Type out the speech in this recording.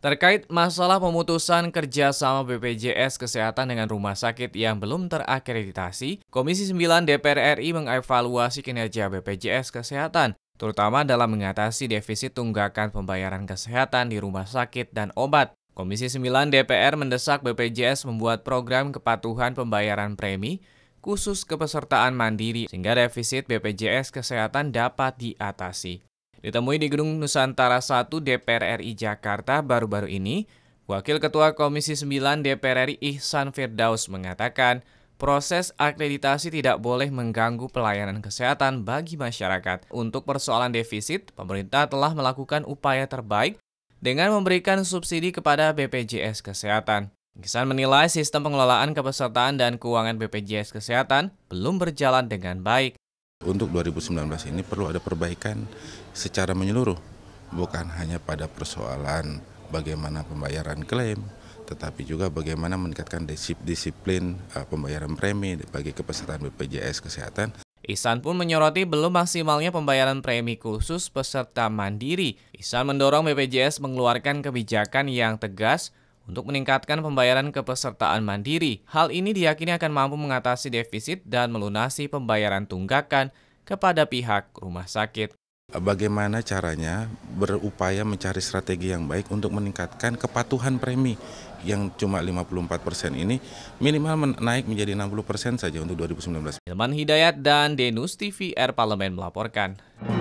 Terkait masalah pemutusan kerjasama BPJS Kesehatan dengan rumah sakit yang belum terakreditasi, Komisi 9 DPR RI mengevaluasi kinerja BPJS Kesehatan, terutama dalam mengatasi defisit tunggakan pembayaran kesehatan di rumah sakit dan obat. Komisi 9 DPR mendesak BPJS membuat program kepatuhan pembayaran premi khusus kepesertaan mandiri sehingga defisit BPJS Kesehatan dapat diatasi. Ditemui di Gedung Nusantara 1 DPR RI Jakarta baru-baru ini, Wakil Ketua Komisi 9 DPR RI Ihsan Firdaus mengatakan, proses akreditasi tidak boleh mengganggu pelayanan kesehatan bagi masyarakat. Untuk persoalan defisit, pemerintah telah melakukan upaya terbaik dengan memberikan subsidi kepada BPJS Kesehatan. Ihsan menilai sistem pengelolaan kepesertaan dan keuangan BPJS Kesehatan belum berjalan dengan baik. Untuk 2019 ini perlu ada perbaikan secara menyeluruh, bukan hanya pada persoalan bagaimana pembayaran klaim, tetapi juga bagaimana meningkatkan disiplin eh, pembayaran premi bagi kepesertaan BPJS Kesehatan. Ihsan pun menyoroti belum maksimalnya pembayaran premi khusus peserta mandiri. Ihsan mendorong BPJS mengeluarkan kebijakan yang tegas untuk meningkatkan pembayaran kepesertaan mandiri. Hal ini diyakini akan mampu mengatasi defisit dan melunasi pembayaran tunggakan kepada pihak rumah sakit. Bagaimana caranya berupaya mencari strategi yang baik untuk meningkatkan kepatuhan premi yang cuma 54 persen ini minimal naik menjadi 60 persen saja untuk 2019. Ilman Hidayat dan Denus TVR Parlemen melaporkan.